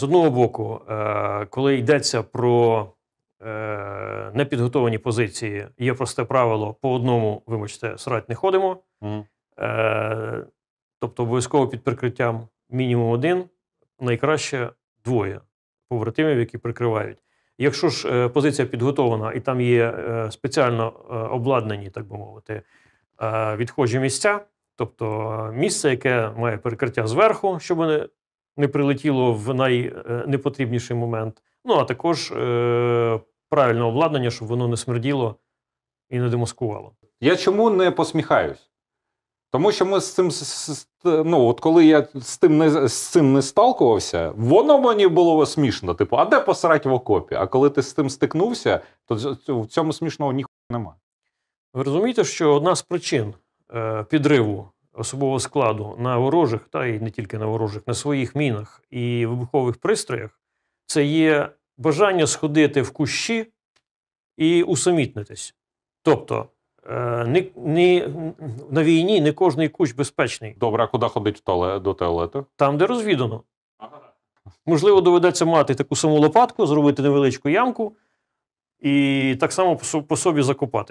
З одного боку, е, коли йдеться про е, непідготовані позиції, є просте правило: по одному, вибачте, срать не ходимо. Mm. Тобто обов'язково під прикриттям мінімум один, найкраще двоє повертимів, які прикривають. Якщо ж позиція підготована і там є спеціально обладнані, так би мовити, відхожі місця, тобто місце, яке має перекриття зверху, щоб не прилетіло в найнепотрібніший е, момент. Ну а також е- правильне обладнання, щоб воно не смерділо і не демаскувало. Я чому не посміхаюсь? Тому що ми з цим ну от коли я з тим не з цим не сталкувався, воно мені було смішно. Типу, а де посрати в окопі? А коли ти з цим стикнувся, то в цьому смішного ніхуя немає. Ви розумієте, що одна з причин е, підриву особового складу на ворожих, та і не тільки на ворожих, на своїх мінах і вибухових пристроях, це є бажання сходити в кущі і усамітнитись. Тобто не, не, на війні не кожний кущ безпечний. Добре, а куди ходить до туалету? Там, де розвідано. Можливо, доведеться мати таку саму лопатку, зробити невеличку ямку і так само по собі закопати.